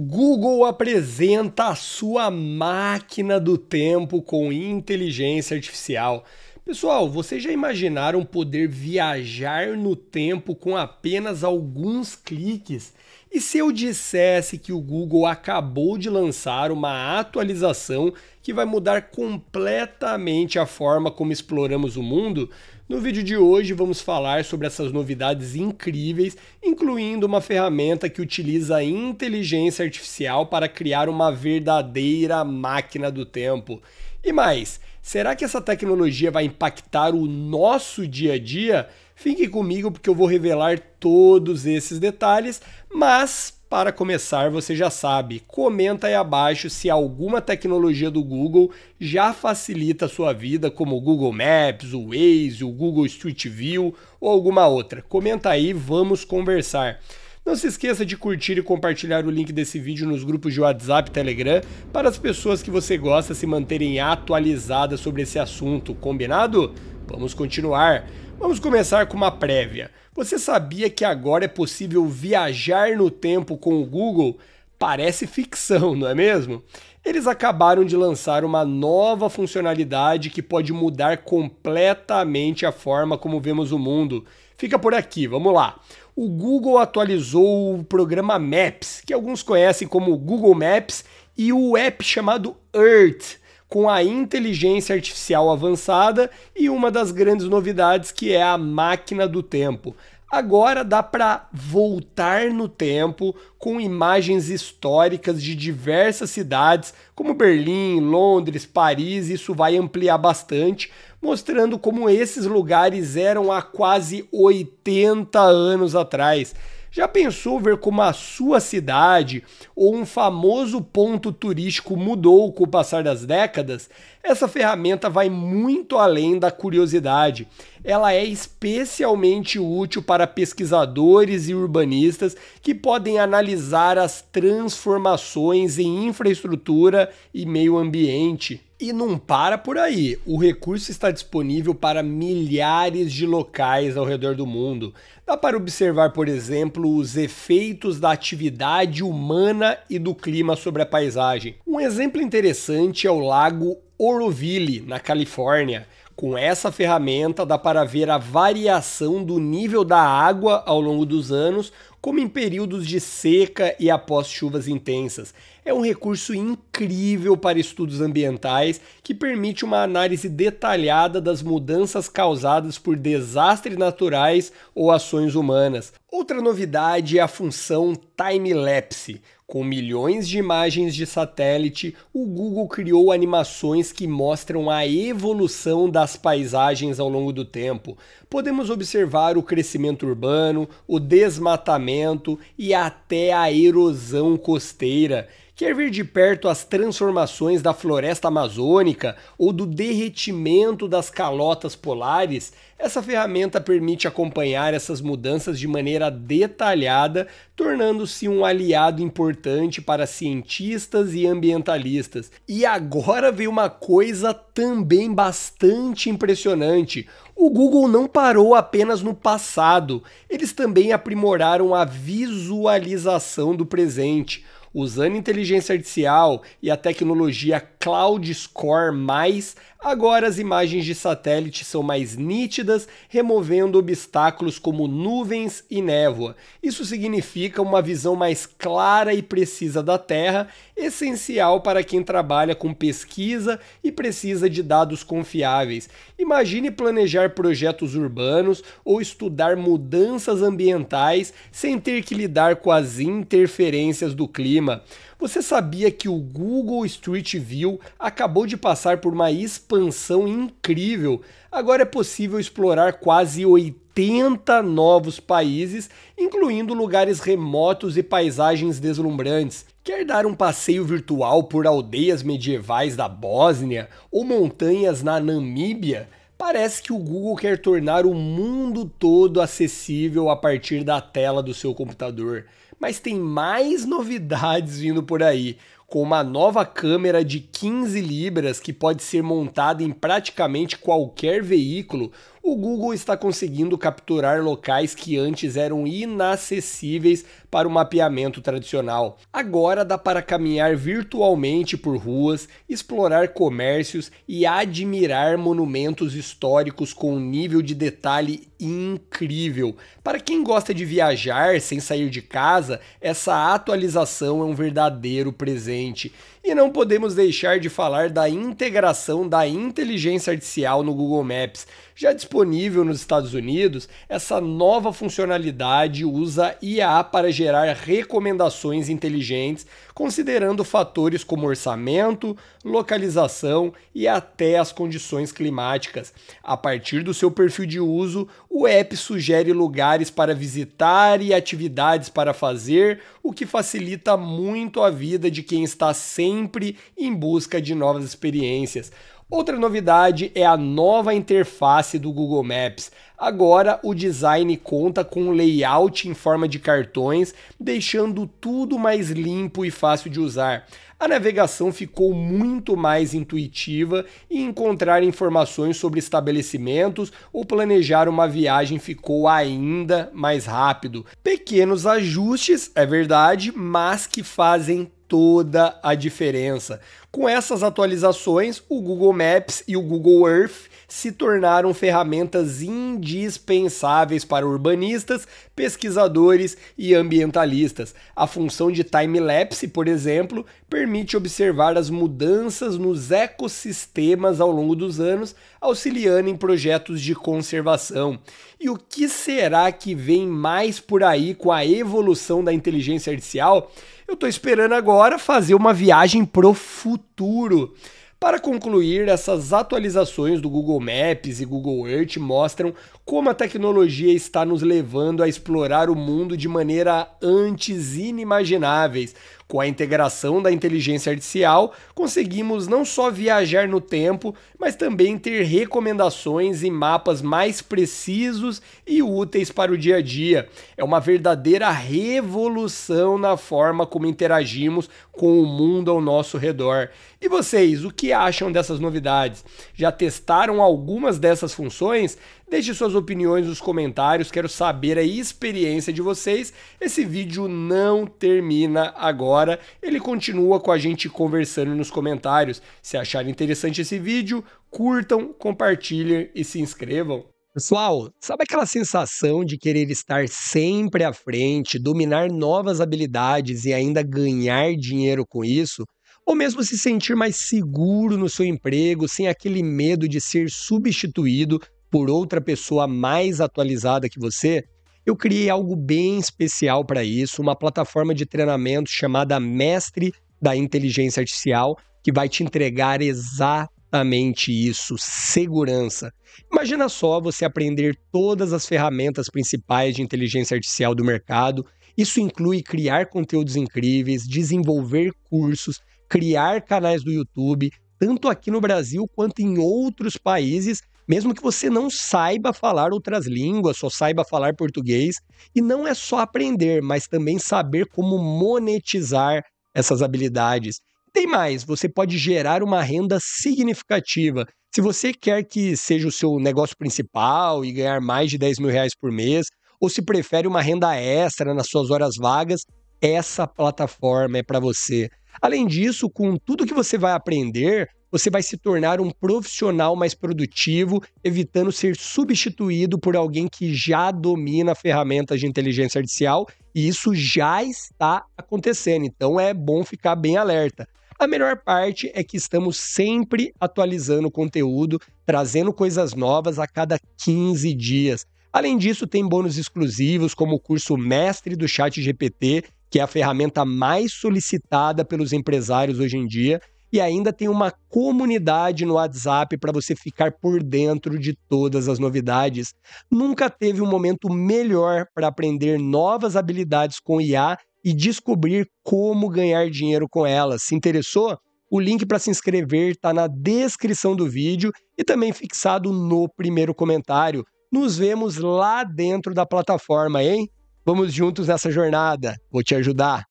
Google apresenta a sua máquina do tempo com inteligência artificial. Pessoal, vocês já imaginaram poder viajar no tempo com apenas alguns cliques? E se eu dissesse que o Google acabou de lançar uma atualização que vai mudar completamente a forma como exploramos o mundo? No vídeo de hoje vamos falar sobre essas novidades incríveis, incluindo uma ferramenta que utiliza a inteligência artificial para criar uma verdadeira máquina do tempo. E mais, Será que essa tecnologia vai impactar o nosso dia a dia? Fique comigo porque eu vou revelar todos esses detalhes, mas para começar, você já sabe, comenta aí abaixo se alguma tecnologia do Google já facilita a sua vida, como o Google Maps, o Waze, o Google Street View ou alguma outra. Comenta aí, vamos conversar. Não se esqueça de curtir e compartilhar o link desse vídeo nos grupos de WhatsApp e Telegram para as pessoas que você gosta se manterem atualizadas sobre esse assunto, combinado? Vamos continuar. Vamos começar com uma prévia. Você sabia que agora é possível viajar no tempo com o Google? Parece ficção, não é mesmo? Eles acabaram de lançar uma nova funcionalidade que pode mudar completamente a forma como vemos o mundo. Fica por aqui, vamos lá o Google atualizou o programa Maps, que alguns conhecem como Google Maps, e o app chamado Earth, com a inteligência artificial avançada e uma das grandes novidades que é a máquina do tempo. Agora dá para voltar no tempo com imagens históricas de diversas cidades, como Berlim, Londres, Paris, isso vai ampliar bastante, mostrando como esses lugares eram há quase 80 anos atrás. Já pensou ver como a sua cidade ou um famoso ponto turístico mudou com o passar das décadas? Essa ferramenta vai muito além da curiosidade. Ela é especialmente útil para pesquisadores e urbanistas que podem analisar as transformações em infraestrutura e meio ambiente. E não para por aí. O recurso está disponível para milhares de locais ao redor do mundo. Dá para observar, por exemplo, os efeitos da atividade humana e do clima sobre a paisagem. Um exemplo interessante é o lago Oroville, na Califórnia. Com essa ferramenta dá para ver a variação do nível da água ao longo dos anos como em períodos de seca e após chuvas intensas. É um recurso incrível para estudos ambientais que permite uma análise detalhada das mudanças causadas por desastres naturais ou ações humanas. Outra novidade é a função time-lapse. Com milhões de imagens de satélite, o Google criou animações que mostram a evolução das paisagens ao longo do tempo. Podemos observar o crescimento urbano, o desmatamento e até a erosão costeira. Quer ver de perto as transformações da floresta amazônica ou do derretimento das calotas polares? Essa ferramenta permite acompanhar essas mudanças de maneira detalhada, tornando-se um aliado importante para cientistas e ambientalistas. E agora veio uma coisa também bastante impressionante. O Google não parou apenas no passado, eles também aprimoraram a visualização do presente usando inteligência artificial e a tecnologia Cloud Score+, agora as imagens de satélite são mais nítidas, removendo obstáculos como nuvens e névoa. Isso significa uma visão mais clara e precisa da Terra, essencial para quem trabalha com pesquisa e precisa de dados confiáveis. Imagine planejar projetos urbanos ou estudar mudanças ambientais sem ter que lidar com as interferências do clima. Você sabia que o Google Street View acabou de passar por uma expansão incrível? Agora é possível explorar quase 80 novos países, incluindo lugares remotos e paisagens deslumbrantes. Quer dar um passeio virtual por aldeias medievais da Bósnia ou montanhas na Namíbia? Parece que o Google quer tornar o mundo todo acessível a partir da tela do seu computador, mas tem mais novidades vindo por aí, com uma nova câmera de 15 libras que pode ser montada em praticamente qualquer veículo, o Google está conseguindo capturar locais que antes eram inacessíveis para o mapeamento tradicional. Agora dá para caminhar virtualmente por ruas, explorar comércios e admirar monumentos históricos com um nível de detalhe incrível. Para quem gosta de viajar sem sair de casa, essa atualização é um verdadeiro presente. E não podemos deixar de falar da integração da inteligência artificial no Google Maps. Já disponível nos Estados Unidos, essa nova funcionalidade usa IA para gerar recomendações inteligentes, considerando fatores como orçamento, localização e até as condições climáticas. A partir do seu perfil de uso, o app sugere lugares para visitar e atividades para fazer, o que facilita muito a vida de quem está sempre em busca de novas experiências. Outra novidade é a nova interface do Google Maps. Agora o design conta com um layout em forma de cartões, deixando tudo mais limpo e fácil de usar. A navegação ficou muito mais intuitiva e encontrar informações sobre estabelecimentos ou planejar uma viagem ficou ainda mais rápido. Pequenos ajustes, é verdade, mas que fazem toda a diferença. Com essas atualizações, o Google Maps e o Google Earth se tornaram ferramentas indispensáveis para urbanistas, pesquisadores e ambientalistas. A função de time-lapse, por exemplo, permite observar as mudanças nos ecossistemas ao longo dos anos, auxiliando em projetos de conservação. E o que será que vem mais por aí com a evolução da inteligência artificial? Eu estou esperando agora fazer uma viagem pro futuro futuro. Para concluir, essas atualizações do Google Maps e Google Earth mostram como a tecnologia está nos levando a explorar o mundo de maneira antes inimagináveis, com a integração da inteligência artificial, conseguimos não só viajar no tempo, mas também ter recomendações e mapas mais precisos e úteis para o dia a dia. É uma verdadeira revolução na forma como interagimos com o mundo ao nosso redor. E vocês, o que acham dessas novidades? Já testaram algumas dessas funções? Deixe suas opiniões nos comentários, quero saber a experiência de vocês. Esse vídeo não termina agora agora, ele continua com a gente conversando nos comentários. Se acharem interessante esse vídeo, curtam, compartilhem e se inscrevam. Pessoal, sabe aquela sensação de querer estar sempre à frente, dominar novas habilidades e ainda ganhar dinheiro com isso? Ou mesmo se sentir mais seguro no seu emprego, sem aquele medo de ser substituído por outra pessoa mais atualizada que você? Eu criei algo bem especial para isso, uma plataforma de treinamento chamada Mestre da Inteligência Artificial, que vai te entregar exatamente isso, segurança. Imagina só você aprender todas as ferramentas principais de inteligência artificial do mercado. Isso inclui criar conteúdos incríveis, desenvolver cursos, criar canais do YouTube, tanto aqui no Brasil quanto em outros países, mesmo que você não saiba falar outras línguas, só saiba falar português. E não é só aprender, mas também saber como monetizar essas habilidades. Tem mais, você pode gerar uma renda significativa. Se você quer que seja o seu negócio principal e ganhar mais de 10 mil reais por mês, ou se prefere uma renda extra nas suas horas vagas, essa plataforma é para você. Além disso, com tudo que você vai aprender, você vai se tornar um profissional mais produtivo, evitando ser substituído por alguém que já domina ferramentas de inteligência artificial, e isso já está acontecendo. Então é bom ficar bem alerta. A melhor parte é que estamos sempre atualizando o conteúdo, trazendo coisas novas a cada 15 dias. Além disso, tem bônus exclusivos, como o curso Mestre do Chat GPT, que é a ferramenta mais solicitada pelos empresários hoje em dia, e ainda tem uma comunidade no WhatsApp para você ficar por dentro de todas as novidades. Nunca teve um momento melhor para aprender novas habilidades com IA e descobrir como ganhar dinheiro com elas. Se interessou? O link para se inscrever está na descrição do vídeo e também fixado no primeiro comentário. Nos vemos lá dentro da plataforma, hein? Vamos juntos nessa jornada. Vou te ajudar.